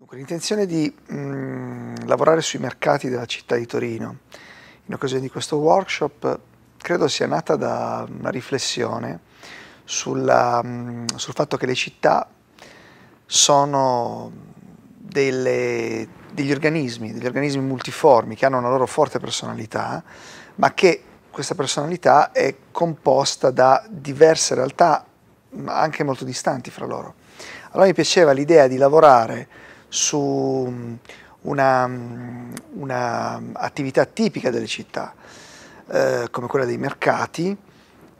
Dunque, l'intenzione di mh, mm, lavorare sui mercati della città di Torino in occasione di questo workshop credo sia nata da una riflessione sulla, mh, mm, sul fatto che le città sono delle, degli organismi, degli organismi multiformi che hanno una loro forte personalità, ma che questa personalità è composta da diverse realtà anche molto distanti fra loro. Allora mi piaceva l'idea di lavorare su mm, una, mm, una attività tipica delle città, eh, come quella dei mercati,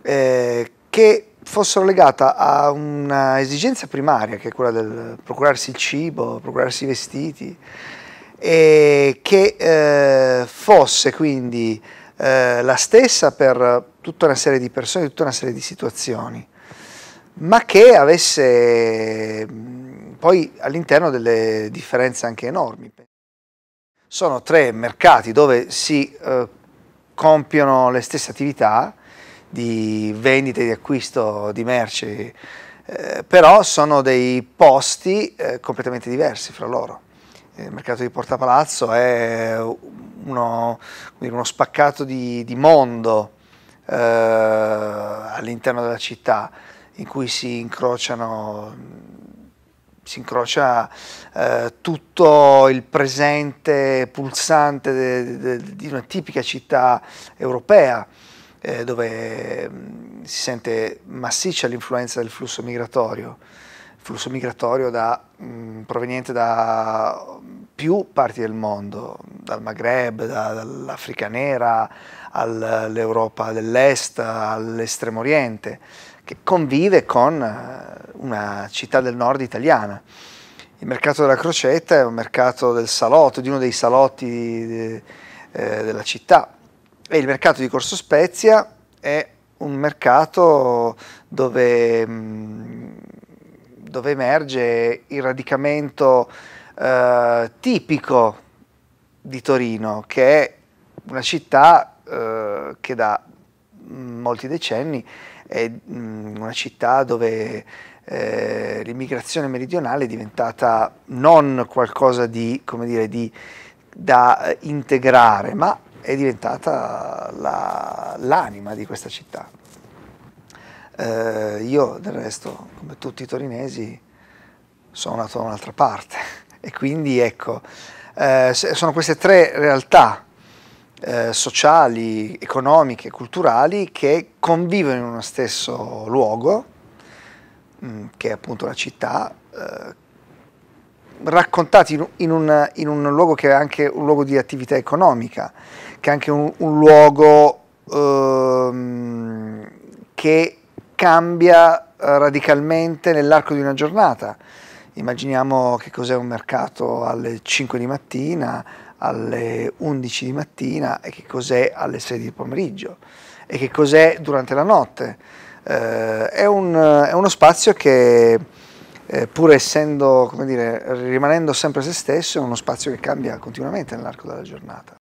eh, che fossero legata a un'esigenza primaria, che è quella del procurarsi il cibo, procurarsi i vestiti, e che eh, fosse quindi eh, la stessa per tutta una serie di persone, tutta una serie di situazioni, ma che avesse poi all'interno delle differenze anche enormi. Sono tre mercati dove si eh, compiono le stesse attività di vendita e di acquisto di merci, eh, però sono dei posti eh, completamente diversi fra loro. Il mercato di Porta Palazzo è uno, uno spaccato di, di mondo eh, all'interno della città in cui si incrociano si incrocia eh, tutto il presente pulsante di una tipica città europea eh, dove mm, si sente massiccia l'influenza del flusso migratorio, flusso migratorio da, mh, mm, proveniente da più parti del mondo, dal Maghreb, da, dall'Africa nera all'Europa dell'Est, all'Estremo Oriente, che convive con eh, una città del nord italiana. Il mercato della crocetta è un mercato del salotto, di uno dei salotti eh, eh, della città e il mercato di Corso Spezia è un mercato dove, mm, dove emerge il radicamento eh, tipico di Torino, che è una città eh, che da mm, molti decenni è mh, mm, una città dove eh, l'immigrazione meridionale è diventata non qualcosa di, come dire, di, da integrare, ma è diventata l'anima di questa città. Eh, io del resto, come tutti i torinesi, sono nato da un'altra parte e quindi ecco, eh, sono queste tre realtà eh, sociali, economiche, culturali che convivono in uno stesso luogo, mh, mm, che è appunto la città, eh, raccontati in, in, un, in un, luogo che è anche un luogo di attività economica, che è anche un, un luogo ehm, che cambia eh, radicalmente nell'arco di una giornata. Immaginiamo che cos'è un mercato alle 5 di mattina, alle 11 di mattina e che cos'è alle 6 di pomeriggio e che cos'è durante la notte. Eh, è, un, è, uno spazio che eh, pur essendo, come dire, rimanendo sempre se stesso, è uno spazio che cambia continuamente nell'arco della giornata.